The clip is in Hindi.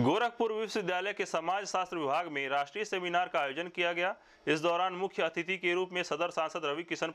गोरखपुर विश्वविद्यालय के समाज शास्त्र विभाग में राष्ट्रीय सेमिनार का आयोजन किया गया इस दौरान मुख्य अतिथि के रूप में सदर सांसद रवि किशन